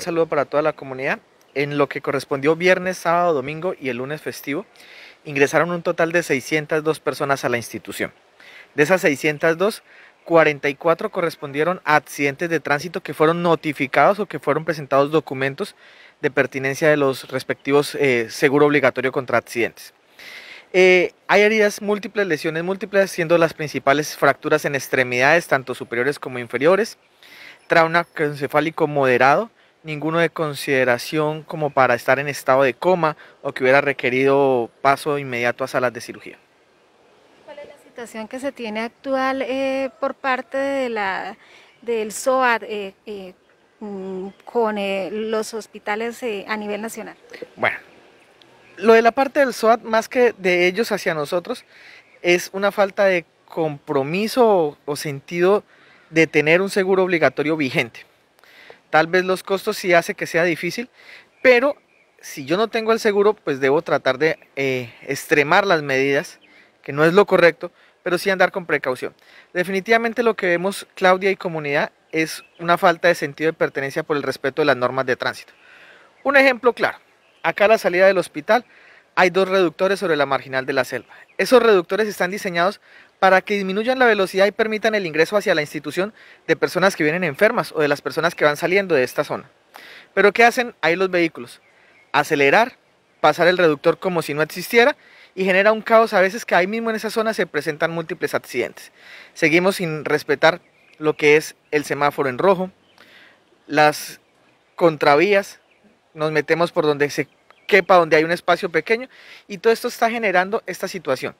saludo para toda la comunidad. En lo que correspondió viernes, sábado, domingo y el lunes festivo, ingresaron un total de 602 personas a la institución. De esas 602, 44 correspondieron a accidentes de tránsito que fueron notificados o que fueron presentados documentos de pertinencia de los respectivos eh, seguro obligatorio contra accidentes. Eh, hay heridas múltiples, lesiones múltiples, siendo las principales fracturas en extremidades, tanto superiores como inferiores, trauma encefálico moderado, ninguno de consideración como para estar en estado de coma o que hubiera requerido paso inmediato a salas de cirugía. ¿Cuál es la situación que se tiene actual eh, por parte de la, del SOAD eh, eh, mm, con los hospitales a nivel nacional? Bueno, lo de la parte del SOAD más que de ellos hacia nosotros, es una falta de compromiso o sentido de tener un seguro obligatorio vigente. Tal vez los costos sí hace que sea difícil, pero si yo no tengo el seguro, pues debo tratar de eh, extremar las medidas, que no es lo correcto, pero sí andar con precaución. Definitivamente lo que vemos, Claudia y comunidad, es una falta de sentido de pertenencia por el respeto de las normas de tránsito. Un ejemplo claro, acá a la salida del hospital hay dos reductores sobre la marginal de la selva. Esos reductores están diseñados para que disminuyan la velocidad y permitan el ingreso hacia la institución de personas que vienen enfermas o de las personas que van saliendo de esta zona. Pero ¿qué hacen ahí los vehículos? Acelerar, pasar el reductor como si no existiera y genera un caos a veces que ahí mismo en esa zona se presentan múltiples accidentes. Seguimos sin respetar lo que es el semáforo en rojo, las contravías, nos metemos por donde se quepa, donde hay un espacio pequeño y todo esto está generando esta situación.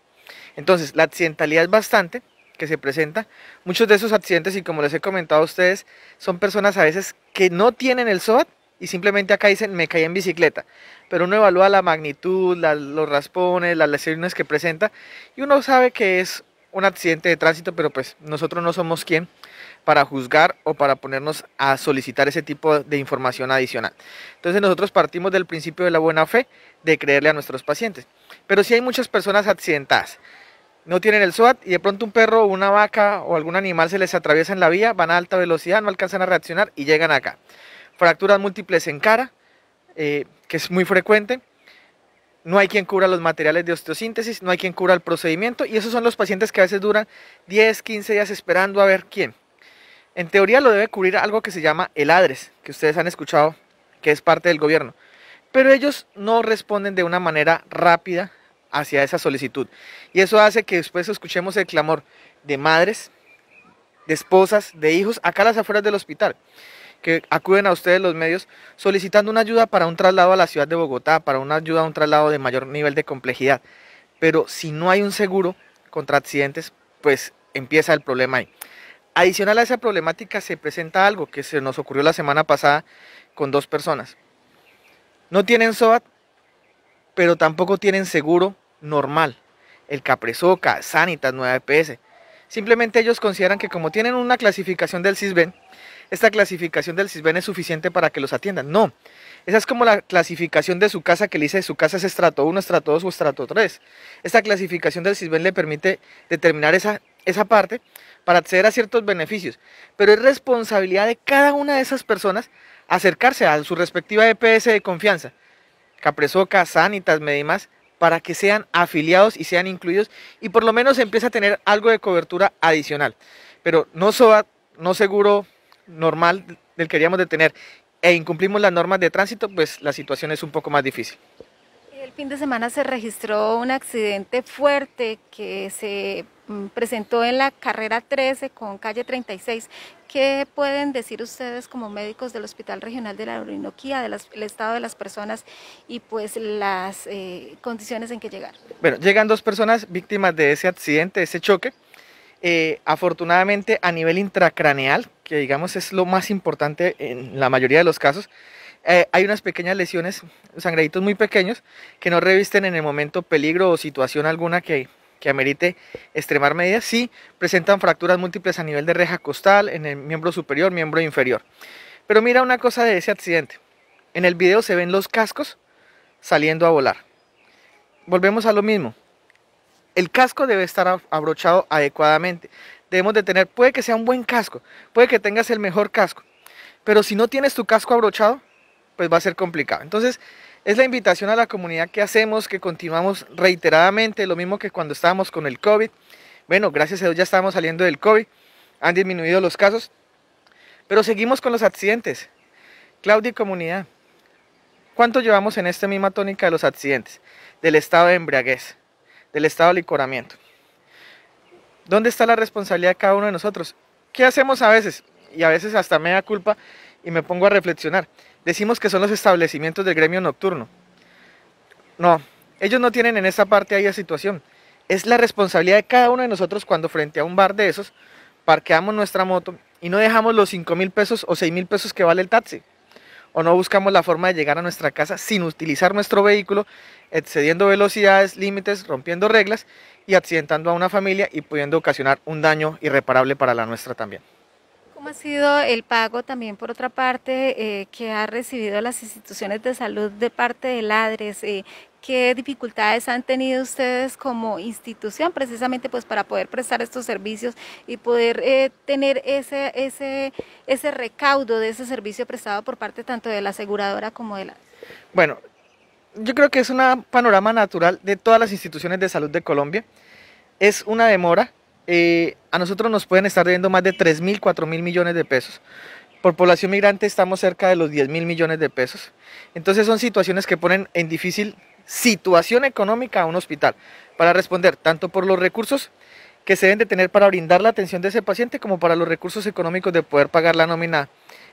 Entonces, la accidentalidad es bastante que se presenta. Muchos de esos accidentes, y como les he comentado a ustedes, son personas a veces que no tienen el SOAT y simplemente acá dicen me caí en bicicleta. Pero uno evalúa la magnitud, los raspones, las lesiones que presenta y uno sabe que es un accidente de tránsito, pero pues nosotros no somos quien para juzgar o para ponernos a solicitar ese tipo de información adicional. Entonces nosotros partimos del principio de la buena fe de creerle a nuestros pacientes. Pero sí hay muchas personas accidentadas. No tienen el SOAT y de pronto un perro, una vaca o algún animal se les atraviesa en la vía, van a alta velocidad, no alcanzan a reaccionar y llegan acá. Fracturas múltiples en cara, eh, que es muy frecuente. No hay quien cubra los materiales de osteosíntesis, no hay quien cubra el procedimiento y esos son los pacientes que a veces duran 10, 15 días esperando a ver quién. En teoría lo debe cubrir algo que se llama el ADRES, que ustedes han escuchado, que es parte del gobierno. Pero ellos no responden de una manera rápida hacia esa solicitud. Y eso hace que después escuchemos el clamor de madres, de esposas, de hijos, acá a las afueras del hospital, que acuden a ustedes los medios solicitando una ayuda para un traslado a la ciudad de Bogotá, para una ayuda a un traslado de mayor nivel de complejidad. Pero si no hay un seguro contra accidentes, pues empieza el problema ahí. Adicional a esa problemática se presenta algo que se nos ocurrió la semana pasada con dos personas. No tienen SOAT, pero tampoco tienen seguro normal, el Capresoca, Sanitas, Nueva EPS. Simplemente ellos consideran que como tienen una clasificación del CISBEN, esta clasificación del CISBEN es suficiente para que los atiendan. No, esa es como la clasificación de su casa que le dice su casa es estrato 1, estrato 2 o estrato 3. Esta clasificación del CISBEN le permite determinar esa, esa parte para acceder a ciertos beneficios, pero es responsabilidad de cada una de esas personas acercarse a su respectiva EPS de confianza. Capresoca, Sanitas, Medimas, para que sean afiliados y sean incluidos y por lo menos empieza a tener algo de cobertura adicional. Pero no, no seguro normal del que queríamos de tener e incumplimos las normas de tránsito, pues la situación es un poco más difícil fin de semana se registró un accidente fuerte que se mm, presentó en la carrera 13 con calle 36. ¿Qué pueden decir ustedes como médicos del Hospital Regional de la Orinoquía, del estado de las personas y pues las eh, condiciones en que llegaron? Bueno, llegan dos personas víctimas de ese accidente, de ese choque. Eh, afortunadamente a nivel intracraneal, que digamos es lo más importante en la mayoría de los casos, eh, hay unas pequeñas lesiones, sangraditos muy pequeños, que no revisten en el momento peligro o situación alguna que, que amerite extremar medidas. Sí presentan fracturas múltiples a nivel de reja costal, en el miembro superior, miembro inferior. Pero mira una cosa de ese accidente. En el video se ven los cascos saliendo a volar. Volvemos a lo mismo. El casco debe estar abrochado adecuadamente. Debemos de tener, puede que sea un buen casco, puede que tengas el mejor casco, pero si no tienes tu casco abrochado, pues va a ser complicado. Entonces, es la invitación a la comunidad que hacemos, que continuamos reiteradamente, lo mismo que cuando estábamos con el COVID. Bueno, gracias a Dios ya estamos saliendo del COVID, han disminuido los casos, pero seguimos con los accidentes. Claudia y comunidad, ¿cuánto llevamos en esta misma tónica de los accidentes? Del estado de embriaguez, del estado de licoramiento. ¿Dónde está la responsabilidad de cada uno de nosotros? ¿Qué hacemos a veces? Y a veces hasta me da culpa y me pongo a reflexionar. Decimos que son los establecimientos del gremio nocturno. No, ellos no tienen en esa parte ahí la situación. Es la responsabilidad de cada uno de nosotros cuando frente a un bar de esos parqueamos nuestra moto y no dejamos los 5 mil pesos o 6 mil pesos que vale el taxi. O no buscamos la forma de llegar a nuestra casa sin utilizar nuestro vehículo, excediendo velocidades, límites, rompiendo reglas y accidentando a una familia y pudiendo ocasionar un daño irreparable para la nuestra también ha sido el pago también, por otra parte, eh, que ha recibido las instituciones de salud de parte de ADRES? Eh, ¿Qué dificultades han tenido ustedes como institución precisamente pues, para poder prestar estos servicios y poder eh, tener ese, ese, ese recaudo de ese servicio prestado por parte tanto de la aseguradora como de la... Bueno, yo creo que es un panorama natural de todas las instituciones de salud de Colombia. Es una demora eh, a nosotros nos pueden estar debiendo más de 3 mil, 4 mil millones de pesos. Por población migrante estamos cerca de los 10 mil millones de pesos. Entonces son situaciones que ponen en difícil situación económica a un hospital para responder tanto por los recursos que se deben de tener para brindar la atención de ese paciente como para los recursos económicos de poder pagar la nómina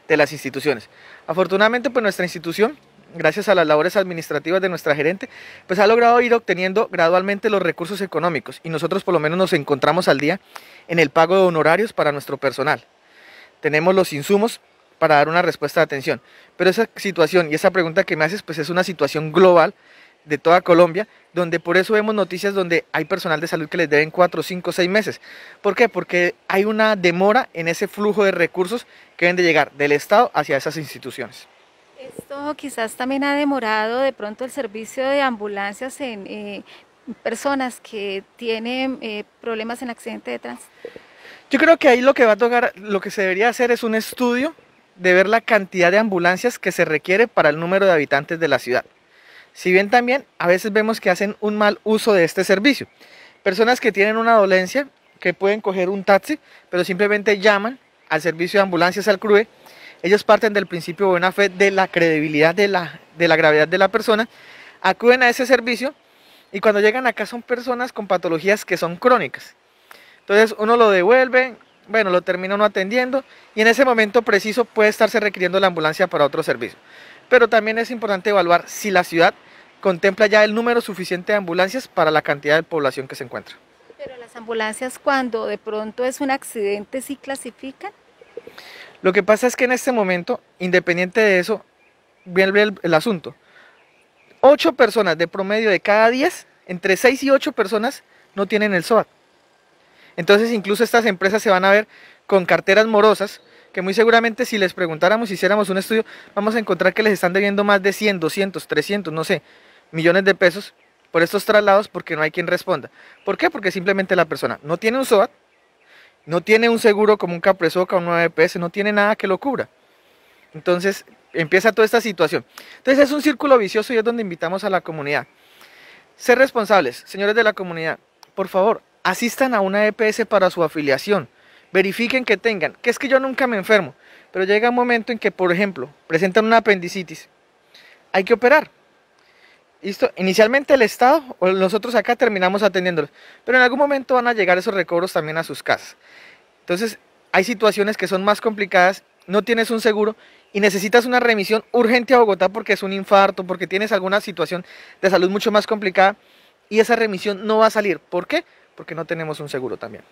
de las instituciones. Afortunadamente, pues nuestra institución gracias a las labores administrativas de nuestra gerente, pues ha logrado ir obteniendo gradualmente los recursos económicos y nosotros por lo menos nos encontramos al día en el pago de honorarios para nuestro personal. Tenemos los insumos para dar una respuesta de atención. Pero esa situación y esa pregunta que me haces, pues es una situación global de toda Colombia, donde por eso vemos noticias donde hay personal de salud que les deben 4, 5, 6 meses. ¿Por qué? Porque hay una demora en ese flujo de recursos que deben de llegar del Estado hacia esas instituciones. Esto quizás también ha demorado de pronto el servicio de ambulancias en eh, personas que tienen eh, problemas en accidente de tránsito. Yo creo que ahí lo que va a tocar, lo que se debería hacer es un estudio de ver la cantidad de ambulancias que se requiere para el número de habitantes de la ciudad. Si bien también a veces vemos que hacen un mal uso de este servicio. Personas que tienen una dolencia, que pueden coger un taxi, pero simplemente llaman al servicio de ambulancias al CRUE ellos parten del principio de buena fe de la credibilidad de la, gravedad de la persona, acuden a ese servicio y cuando llegan acá son personas con patologías que son crónicas. Entonces uno lo devuelve, bueno, lo termina uno atendiendo y en ese momento preciso puede estarse requiriendo la ambulancia para otro servicio. Pero también es importante evaluar si la ciudad contempla ya el número suficiente de ambulancias para la cantidad de población que se encuentra. Pero las ambulancias cuando de pronto es un accidente sí clasifican. Lo que pasa es que en este momento, independiente de eso, vuelve el, el asunto. Ocho personas de promedio de cada 10, entre 6 y 8 personas no tienen el SOAT. Entonces incluso estas empresas se van a ver con carteras morosas, que muy seguramente si les preguntáramos, hiciéramos un estudio, vamos a encontrar que les están debiendo más de 100, 200, 300, no sé, millones de pesos por estos traslados porque no hay quien responda. ¿Por qué? Porque simplemente la persona no tiene un SOAT, no tiene un seguro como un Capresoca o una EPS, no tiene nada que lo cubra. Entonces empieza toda esta situación. Entonces es un círculo vicioso y es donde invitamos a la comunidad. Ser responsables, señores de la comunidad, por favor, asistan a una EPS para su afiliación. Verifiquen que tengan, que es que yo nunca me enfermo, pero llega un momento en que, por ejemplo, presentan una apendicitis. Hay que operar, ¿Listo? Inicialmente el Estado, o nosotros acá terminamos atendiéndolos, pero en algún momento van a llegar esos recobros también a sus casas. Entonces, hay situaciones que son más complicadas, no tienes un seguro y necesitas una remisión urgente a Bogotá porque es un infarto, porque tienes alguna situación de salud mucho más complicada y esa remisión no va a salir. ¿Por qué? Porque no tenemos un seguro también.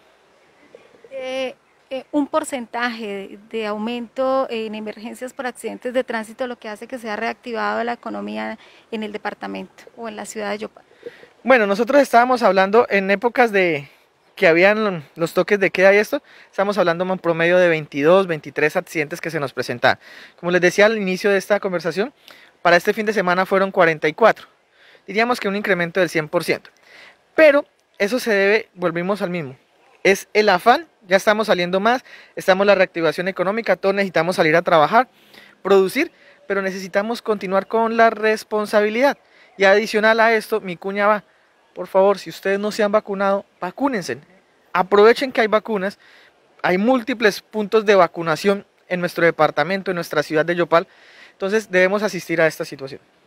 Eh, un porcentaje de, aumento en emergencias por accidentes de tránsito, lo que hace que sea reactivado la economía en el departamento o en la ciudad de Yopal. Bueno, nosotros estábamos hablando en épocas de que habían los toques de queda y esto, estamos hablando en promedio de 22, 23 accidentes que se nos presentaban. Como les decía al inicio de esta conversación, para este fin de semana fueron 44. Diríamos que un incremento del 100%. Pero eso se debe, volvimos al mismo, es el afán ya estamos saliendo más, estamos en la reactivación económica, todos necesitamos salir a trabajar, producir, pero necesitamos continuar con la responsabilidad. Y adicional a esto, mi cuña va, por favor, si ustedes no se han vacunado, vacúnense. Aprovechen que hay vacunas, hay múltiples puntos de vacunación en nuestro departamento, en nuestra ciudad de Yopal, entonces debemos asistir a esta situación.